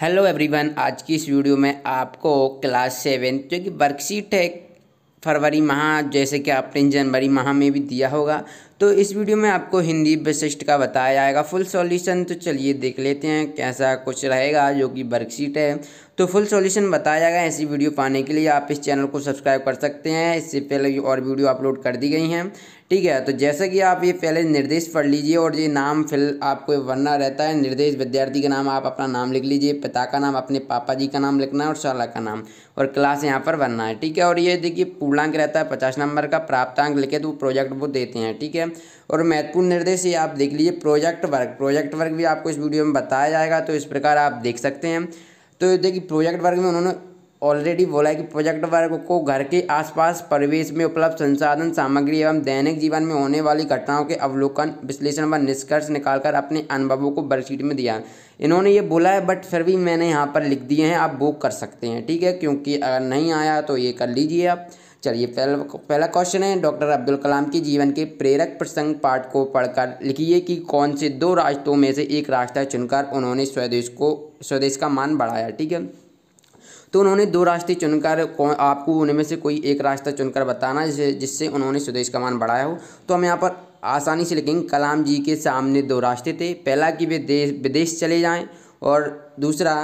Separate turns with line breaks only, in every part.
hello everyone आज की इस वीडियो में आपको क्लास सेवन जो कि वर्कशीट है फरवरी माह जैसे कि आपने जनवरी माह में भी दिया होगा तो इस वीडियो में आपको हिंदी विशिष्ट का बताया जाएगा फुल सॉल्यूशन तो चलिए देख लेते हैं कैसा कुछ रहेगा जो कि वर्कशीट है तो फुल सॉल्यूशन बताया जाएगा ऐसी वीडियो पाने के लिए आप इस चैनल को सब्सक्राइब कर सकते हैं इससे पहले और वीडियो अपलोड कर दी गई हैं ठीक है तो जैसा कि आप ये पहले निर्देश पढ़ लीजिए और ये नाम फिल आपको वरना रहता है निर्देश विद्यार्थी का नाम आप अपना नाम लिख लीजिए पिता का नाम अपने पापा जी का नाम लिखना है और शाला का नाम और क्लास यहाँ पर भरना है ठीक है और ये देखिए पूर्णांक रहता है पचास नंबर का प्राप्तांक लिखे तो वो प्रोजेक्ट वो देते हैं ठीक है हैं और महत्वपूर्ण निर्देश ये आप देख लीजिए प्रोजेक्ट वर्क प्रोजेक्ट वर्क भी आपको इस वीडियो में बताया जाएगा तो इस प्रकार आप देख सकते हैं तो देखिए प्रोजेक्ट वर्क में उन्होंने ऑलरेडी बोला है कि प्रोजेक्ट वर्ग को घर के आसपास परिवेश में उपलब्ध संसाधन सामग्री एवं दैनिक जीवन में होने वाली घटनाओं के अवलोकन विश्लेषण व निष्कर्ष निकालकर अपने अनुभवों को वर्कशीट में दिया इन्होंने ये बोला है बट फिर भी मैंने यहाँ पर लिख दिए हैं आप बुक कर सकते हैं ठीक है क्योंकि अगर नहीं आया तो ये कर लीजिए आप चलिए पहला पहला क्वेश्चन है डॉक्टर अब्दुल कलाम के जीवन के प्रेरक प्रसंग पाठ को पढ़कर लिखिए कि कौन से दो राष्ट्रों में से एक रास्ता चुनकर उन्होंने स्वदेश को स्वदेश का मान बढ़ाया ठीक है तो उन्होंने दो रास्ते चुनकर कौन आपको उनमें से कोई एक रास्ता चुनकर बताना जिससे जिससे उन्होंने स्वदेश का मान बढ़ाया हो तो हम यहाँ पर आसानी से लिखेंगे कलाम जी के सामने दो रास्ते थे पहला कि वे देश विदेश चले जाएं और दूसरा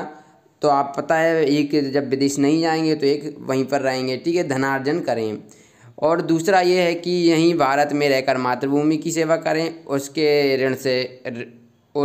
तो आप पता है एक जब विदेश नहीं जाएंगे तो एक वहीं पर रहेंगे ठीक है धनार्जन करें और दूसरा ये है कि यहीं भारत में रहकर मातृभूमि की सेवा करें उसके ऋण से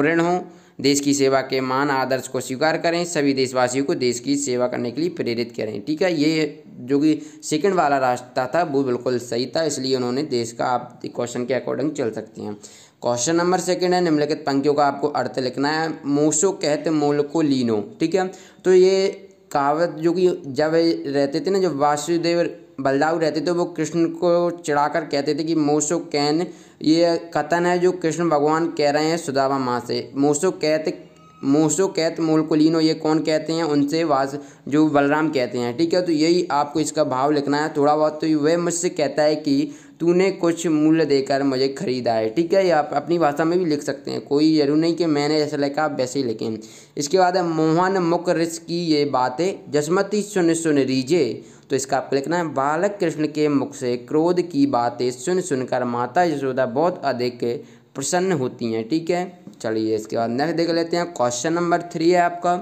ऋण हों देश की सेवा के मान आदर्श को स्वीकार करें सभी देशवासियों को देश की सेवा करने के लिए प्रेरित करें ठीक है ये जो कि सेकंड वाला रास्ता था वो बिल्कुल सही था इसलिए उन्होंने देश का आप क्वेश्चन के अकॉर्डिंग चल सकते हैं क्वेश्चन नंबर सेकंड है निम्नलिखित पंक्तियों का आपको अर्थ लिखना है मोसो कहत मूल को लीनो ठीक है तो ये कहावत जो कि जब रहते थे ना जब वासुदेव बलदाऊ रहते थे वो कृष्ण को चिढ़ाकर कहते थे कि मोसो कैन ये कथन है जो कृष्ण भगवान कह रहे हैं सुदामा माँ से मोसो कैत मोसो कैत मोल को लीनो ये कौन कहते हैं उनसे वास जो बलराम कहते हैं ठीक है तो यही आपको इसका भाव लिखना है थोड़ा बहुत तो वह मुझसे कहता है कि तूने कुछ मूल्य देकर मुझे खरीदा है ठीक है ये आप अपनी भाषा में भी लिख सकते हैं कोई जरूर नहीं कि मैंने जैसे लिखा आप वैसे ही लिखें इसके बाद है मोहन मुख रिस की ये बातें जसमती सुन सुन रीजे तो इसका आपको लिखना है बालक कृष्ण के मुख से क्रोध की बातें सुन सुनकर माता यशोदा बहुत अधिक प्रसन्न होती हैं ठीक है चलिए इसके बाद नेक्स्ट देख लेते हैं क्वेश्चन नंबर थ्री है आपका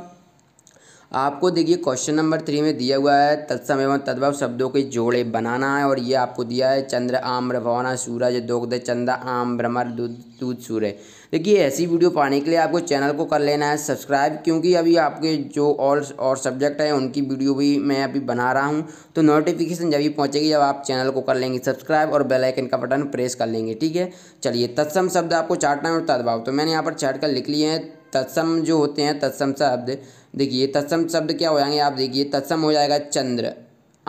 आपको देखिए क्वेश्चन नंबर थ्री में दिया हुआ है तत्सम एवं तद्भव शब्दों के जोड़े बनाना है और ये आपको दिया है चंद्र आम्र भवाना सूरज दोग्ध चंदा आम भ्रमर दूध दूध सूर्य देखिए ऐसी वीडियो पाने के लिए आपको चैनल को कर लेना है सब्सक्राइब क्योंकि अभी आपके जो और और सब्जेक्ट हैं उनकी वीडियो भी मैं अभी बना रहा हूँ तो नोटिफिकेशन जब भी पहुँचेगी जब आप चैनल को कर लेंगे सब्सक्राइब और बेलाइकन का बटन प्रेस कर लेंगे ठीक है चलिए तत्सम शब्द आपको चाटना है और तदभाव तो मैंने यहाँ पर चाट कर लिख लिए हैं तत्सम जो होते हैं तत्सम शब्द देखिए तत्सम शब्द क्या हो जाएंगे आप देखिए तत्सम हो जाएगा चंद्र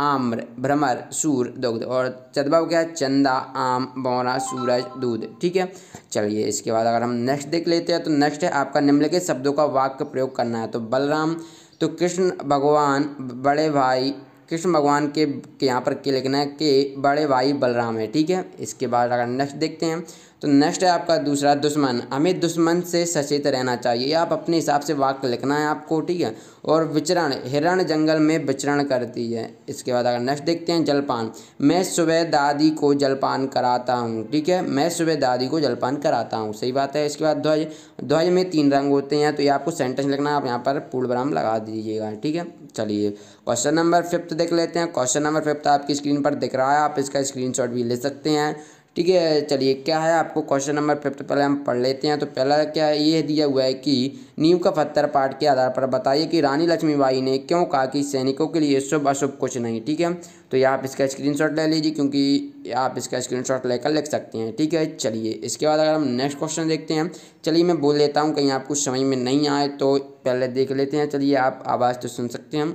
आम्र भ्रमर सूर दुग्ध और चदभाव क्या है चंदा आम बौरा सूरज दूध ठीक है चलिए इसके बाद अगर हम नेक्स्ट देख लेते हैं तो नेक्स्ट है आपका निम्नलिखित शब्दों का वाक्य प्रयोग करना है तो बलराम तो कृष्ण भगवान बड़े भाई कृष्ण भगवान के, यहाँ पर क्या लिखना है कि बड़े भाई बलराम है ठीक है इसके बाद अगर नेक्स्ट देखते हैं तो नेक्स्ट है आपका दूसरा दुश्मन हमें दुश्मन से सचेत रहना चाहिए आप अपने हिसाब से वाक्य लिखना है आपको ठीक है और विचरण हिरण जंगल में विचरण करती है इसके बाद अगर नेक्स्ट देखते हैं जलपान मैं सुबह दादी को जलपान कराता हूँ ठीक है मैं सुबह दादी को जलपान कराता हूँ सही बात है इसके बाद ध्वज ध्वज में तीन रंग होते हैं तो ये आपको सेंटेंस लिखना है आप यहाँ पर पूर्ण विराम लगा दीजिएगा ठीक है चलिए क्वेश्चन नंबर फिफ्थ देख लेते हैं क्वेश्चन नंबर फिफ्थ आपकी स्क्रीन पर दिख रहा है आप इसका स्क्रीनशॉट भी ले सकते हैं ठीक है चलिए क्या है आपको क्वेश्चन नंबर फिफ्थ पहले हम पढ़ लेते हैं तो पहला क्या ये दिया हुआ है कि नीव का पत्थर पाठ के आधार पर बताइए कि रानी लक्ष्मीबाई ने क्यों कहा कि सैनिकों के लिए शुभ अशुभ कुछ नहीं ठीक है तो ये आप इसका स्क्रीनशॉट ले लीजिए क्योंकि आप इसका स्क्रीनशॉट लेकर लिख सकते हैं ठीक है चलिए इसके बाद अगर हम नेक्स्ट क्वेश्चन देखते हैं चलिए मैं बोल लेता हूँ कहीं आपको समझ में नहीं आए तो पहले देख लेते हैं चलिए आप आवाज़ तो सुन सकते हैं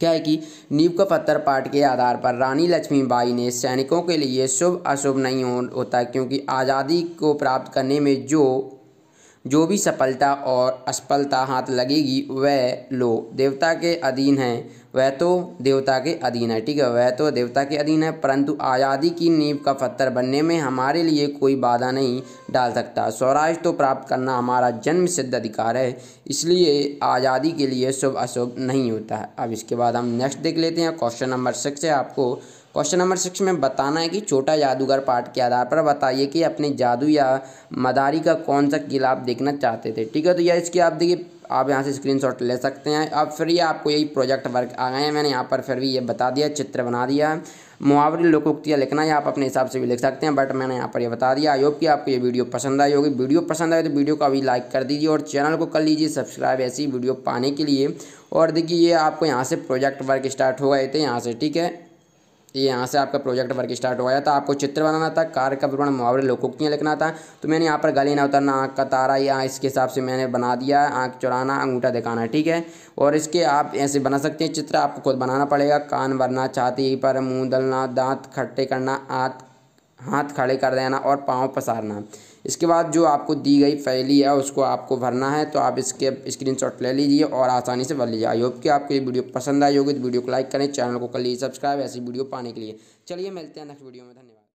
क्या है कि नींव का पत्थर पाठ के आधार पर रानी लक्ष्मीबाई ने सैनिकों के लिए शुभ अशुभ नहीं हो, होता क्योंकि आज़ादी को प्राप्त करने में जो जो भी सफलता और असफलता हाथ लगेगी वह लो देवता के अधीन है वह तो देवता के अधीन है ठीक है वह तो देवता के अधीन है परंतु आज़ादी की नींव का पत्थर बनने में हमारे लिए कोई बाधा नहीं डाल सकता स्वराज तो प्राप्त करना हमारा जन्म सिद्ध अधिकार है इसलिए आज़ादी के लिए शुभ अशुभ नहीं होता है अब इसके बाद हम नेक्स्ट देख लेते हैं क्वेश्चन नंबर सिक्स है आपको क्वेश्चन नंबर सिक्स में बताना है कि छोटा जादूगर पाठ के आधार पर बताइए कि अपने जादू या मदारी का कौन सा किला आप देखना चाहते थे ठीक है तो यह इसकी आप देखिए आप यहाँ से स्क्रीनशॉट ले सकते हैं अब फिर ये आपको यही प्रोजेक्ट वर्क आ गए हैं मैंने यहाँ पर फिर भी ये बता दिया चित्र बना दिया मुहावरे लोकोक्तियाँ लिखना है आप अपने हिसाब से भी लिख सकते हैं बट मैंने यहाँ पर ये बता दिया आई होप कि आपको ये वीडियो पसंद आई होगी वीडियो पसंद आए तो वीडियो को अभी लाइक कर दीजिए और चैनल को कर लीजिए सब्सक्राइब ऐसी वीडियो पाने के लिए और देखिए ये आपको यहाँ से प्रोजेक्ट वर्क स्टार्ट हो गए थे यहाँ से ठीक है ये यहाँ से आपका प्रोजेक्ट वर्क स्टार्ट हो गया था आपको चित्र बनाना था कार का विवरण मुहावरे लोकोक्तियाँ लिखना था तो मैंने यहाँ पर गले ना उतरना आँख का तारा या इसके हिसाब से मैंने बना दिया आँख चुराना अंगूठा दिखाना ठीक है और इसके आप ऐसे बना सकते हैं चित्र आपको खुद बनाना पड़ेगा कान भरना छाती पर मुँह दलना दांत खट्टे करना हाथ हाथ खड़े कर देना और पाँव पसारना इसके बाद जो आपको दी गई फैली है उसको आपको भरना है तो आप इसके स्क्रीनशॉट ले लीजिए और आसानी से भर लीजिए आई होप कि आपको ये वीडियो पसंद आई होगी तो वीडियो को लाइक करें चैनल को कर लीजिए सब्सक्राइब ऐसी वीडियो पाने के लिए चलिए मिलते हैं नेक्स्ट वीडियो में धन्यवाद